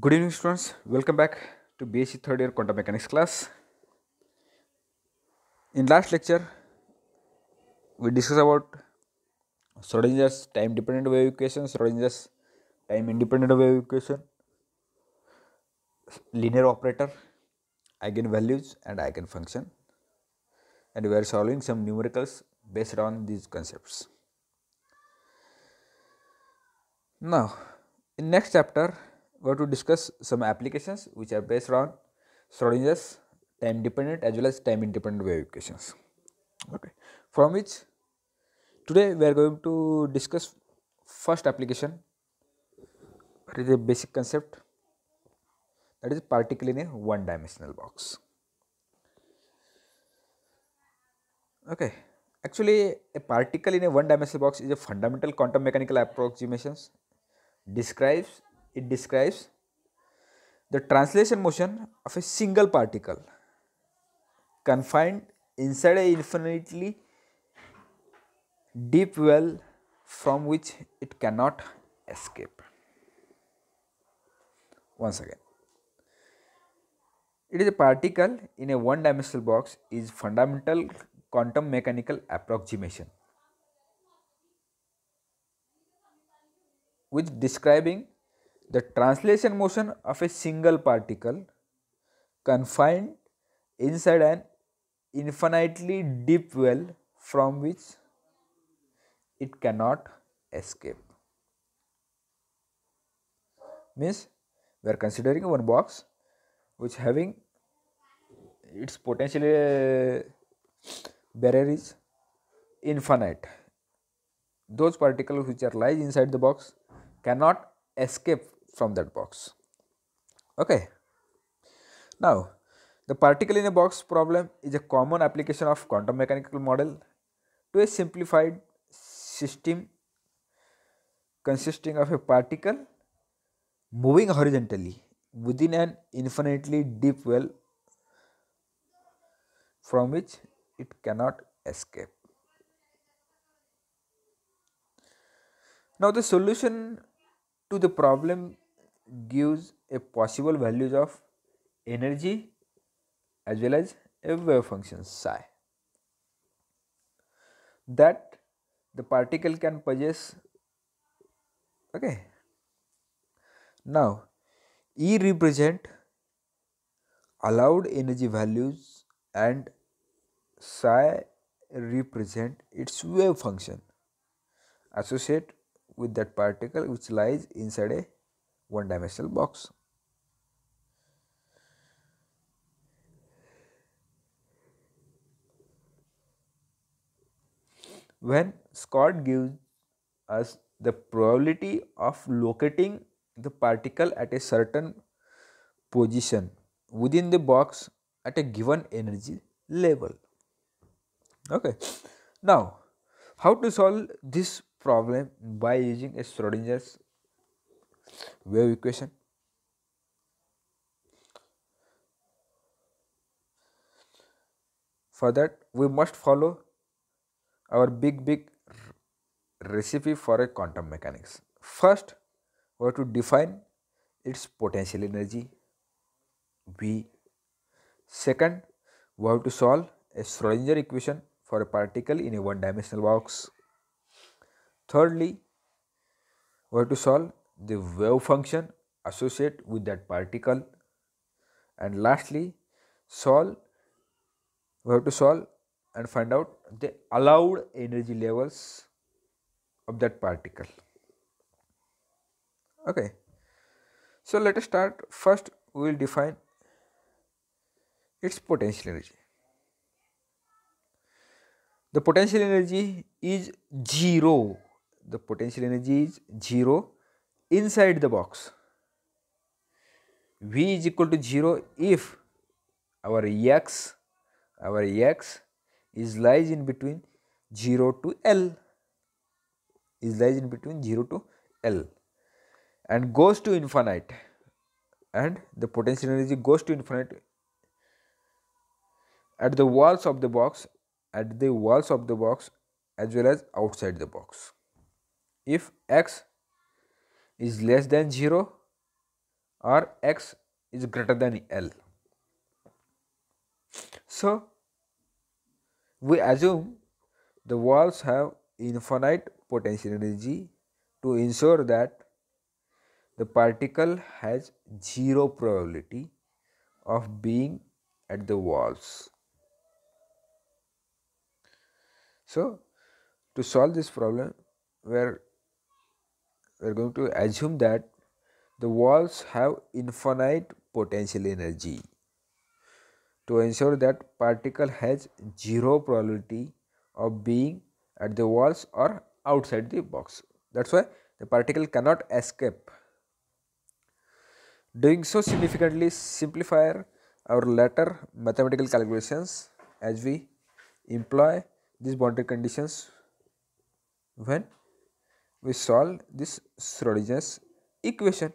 good evening students welcome back to bsc third year quantum mechanics class in last lecture we discussed about schrodinger's time dependent wave equation schrodinger's time independent wave equation linear operator eigenvalues and eigenfunction and we are solving some numericals based on these concepts now in next chapter going to discuss some applications which are based on Schrodinger's time dependent as well as time independent wave equations. Okay. From which today we are going to discuss first application what is the basic concept that is particle in a one dimensional box. Okay. Actually a particle in a one dimensional box is a fundamental quantum mechanical approximation. describes it describes the translation motion of a single particle confined inside a infinitely deep well from which it cannot escape. Once again, it is a particle in a one dimensional box is fundamental quantum mechanical approximation. With describing the translation motion of a single particle confined inside an infinitely deep well from which it cannot escape. Means we are considering one box which having its potential uh, barrier is infinite. Those particles which are lies inside the box cannot escape from that box okay now the particle in a box problem is a common application of quantum mechanical model to a simplified system consisting of a particle moving horizontally within an infinitely deep well from which it cannot escape. Now the solution to the problem gives a possible values of energy as well as a wave function psi that the particle can possess okay now e represent allowed energy values and psi represent its wave function associated with that particle which lies inside a one dimensional box. When Scott gives us the probability of locating the particle at a certain position within the box at a given energy level. Okay. Now, how to solve this problem by using a Schrodinger's wave equation for that we must follow our big big recipe for a quantum mechanics first we have to define its potential energy v second we have to solve a schrodinger equation for a particle in a one dimensional box thirdly we have to solve the wave function associated with that particle and lastly solve we have to solve and find out the allowed energy levels of that particle okay so let us start first we will define its potential energy the potential energy is zero the potential energy is zero inside the box v is equal to 0 if our x our x is lies in between 0 to l is lies in between 0 to l and goes to infinite and the potential energy goes to infinite at the walls of the box at the walls of the box as well as outside the box if x is less than 0 or x is greater than L. So, we assume the walls have infinite potential energy to ensure that the particle has zero probability of being at the walls. So, to solve this problem where we are going to assume that the walls have infinite potential energy to ensure that particle has zero probability of being at the walls or outside the box that's why the particle cannot escape doing so significantly simplify our later mathematical calculations as we employ these boundary conditions when we solve this Schrodinger's equation.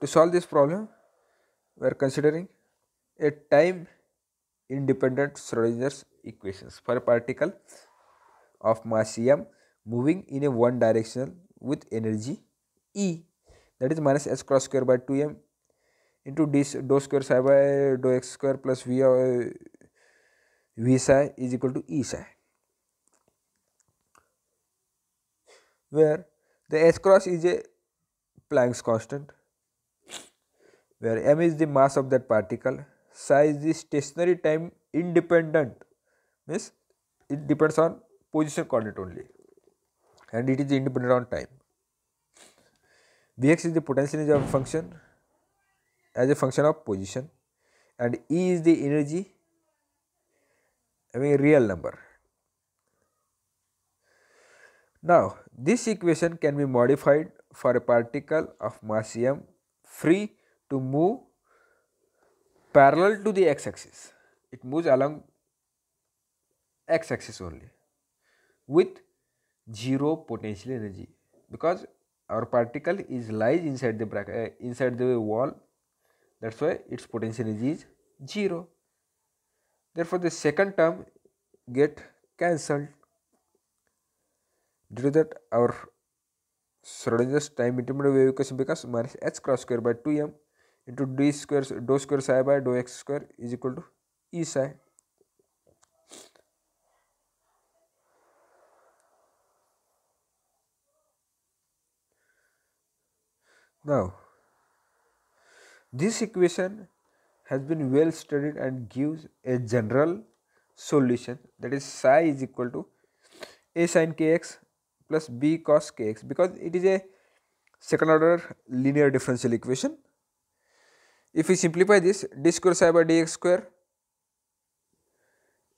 To solve this problem, we are considering a time independent Schrodinger's equations for a particle of mass m moving in a one directional with energy E that is minus s cross square by 2m into d dou square psi by dou x square plus v, uh, v psi is equal to E psi. where the S cross is a Planck's constant where m is the mass of that particle, psi is the stationary time independent means it depends on position coordinate only and it is independent on time. Vx is the potential energy of a function as a function of position and E is the energy I mean real number. Now this equation can be modified for a particle of mass m free to move parallel to the x axis. It moves along x axis only with zero potential energy because our particle is lies inside the bracket, uh, inside the wall that's why its potential energy is zero therefore the second term get cancelled Due to that, our Schrodinger's time intermediate wave equation becomes minus h cross square by 2m into d square dou square psi by dou x square is equal to e psi. Now, this equation has been well studied and gives a general solution that is psi is equal to a sin kx plus b cos kx because it is a second order linear differential equation. If we simplify this d square psi by dx square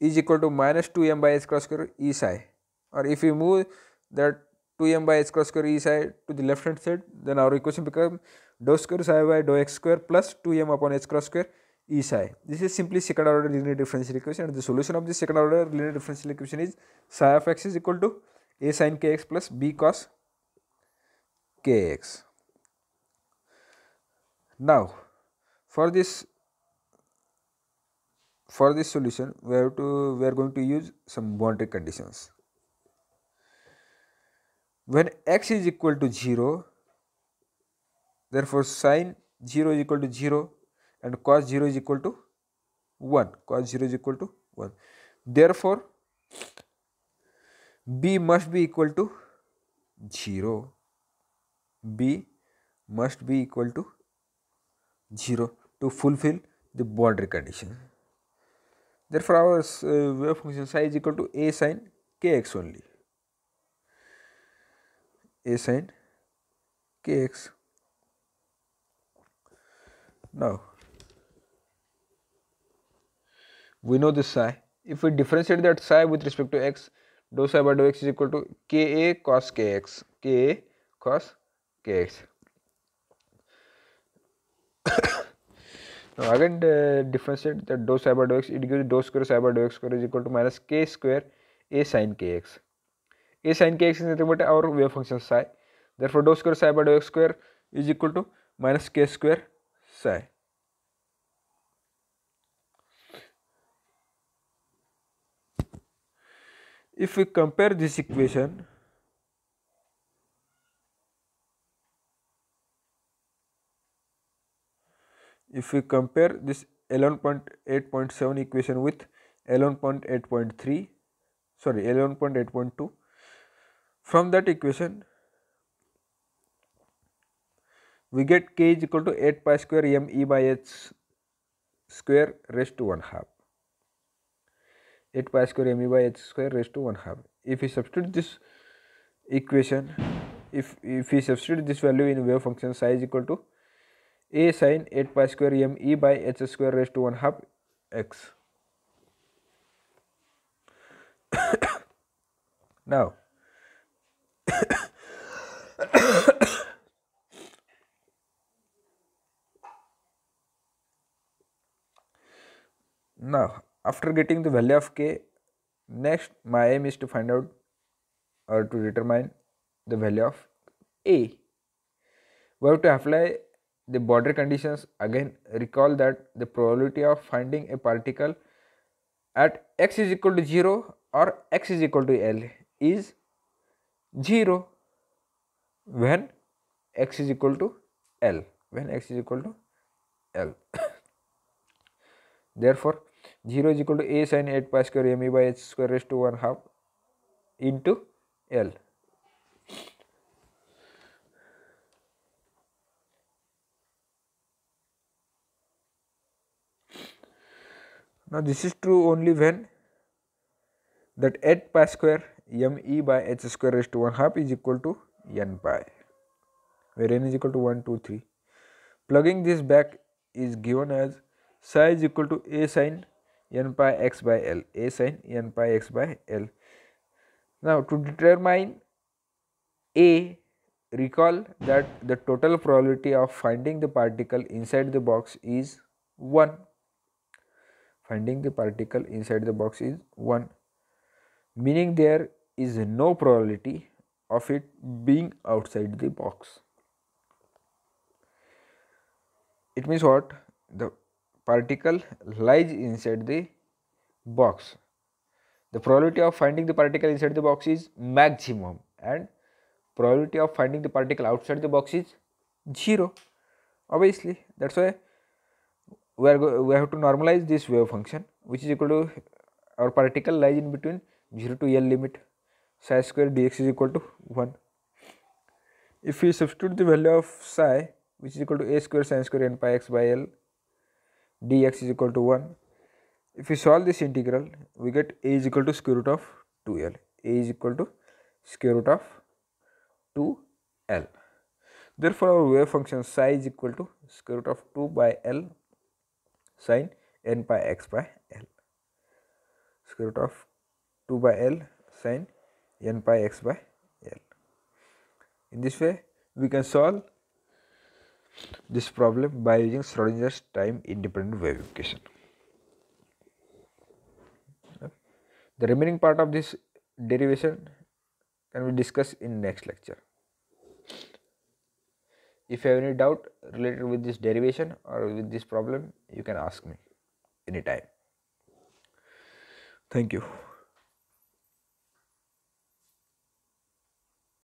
is equal to minus 2 m by h cross square e psi or if we move that 2 m by h cross square e psi to the left hand side then our equation become dou square psi by dou x square plus 2 m upon h cross square e psi. This is simply second order linear differential equation and the solution of this second order linear differential equation is psi of x is equal to a sin kx plus b cos kx. Now, for this for this solution we have to we are going to use some boundary conditions. When x is equal to 0 therefore sine 0 is equal to 0 and cos 0 is equal to 1 cos 0 is equal to 1 therefore b must be equal to 0 b must be equal to 0 to fulfill the boundary condition therefore our uh, wave function psi is equal to a sine kx only a sine kx now we know this psi if we differentiate that psi with respect to x d psi by d x is equal to k a cos k x k a cos k x again differentiate d psi by d x it give d square psi by d x square is equal to minus k square a sine k x a sine k x but our wave function psi therefore d square psi by d x square is equal to minus k square psi if we compare this equation if we compare this 11.8.7 equation with 11.8.3 sorry 11.8.2 from that equation we get k is equal to 8 pi square m e by h square raised to 1 half 8 pi square m e by h square raised to 1 half if we substitute this equation if if we substitute this value in wave function psi is equal to a sine 8 pi square m e by h square raised to 1 half x now now after getting the value of k next my aim is to find out or to determine the value of a we have to apply the boundary conditions again recall that the probability of finding a particle at x is equal to 0 or x is equal to l is 0 when x is equal to l when x is equal to l therefore 0 is equal to a sin 8 pi square m e by h square raised to 1 half into L. Now this is true only when that 8 pi square m e by h square raised to 1 half is equal to n pi where n is equal to 1, 2, 3. Plugging this back is given as psi is equal to a sine n pi x by L a sin n pi x by L. Now to determine a recall that the total probability of finding the particle inside the box is 1 finding the particle inside the box is 1 meaning there is no probability of it being outside the box it means what the particle lies inside the box. The probability of finding the particle inside the box is maximum and probability of finding the particle outside the box is 0 obviously that's why we are we have to normalize this wave function which is equal to our particle lies in between 0 to L limit psi square dx is equal to 1. If we substitute the value of psi which is equal to a square sin square n pi x by L dx is equal to 1 if we solve this integral we get a is equal to square root of 2l a is equal to square root of 2l therefore our wave function psi is equal to square root of 2 by l sine n pi x by l square root of 2 by l sine n pi x by l in this way we can solve this problem by using Schrodinger's time independent wave equation. The remaining part of this derivation can be discussed in next lecture. If you have any doubt related with this derivation or with this problem, you can ask me anytime. Thank you.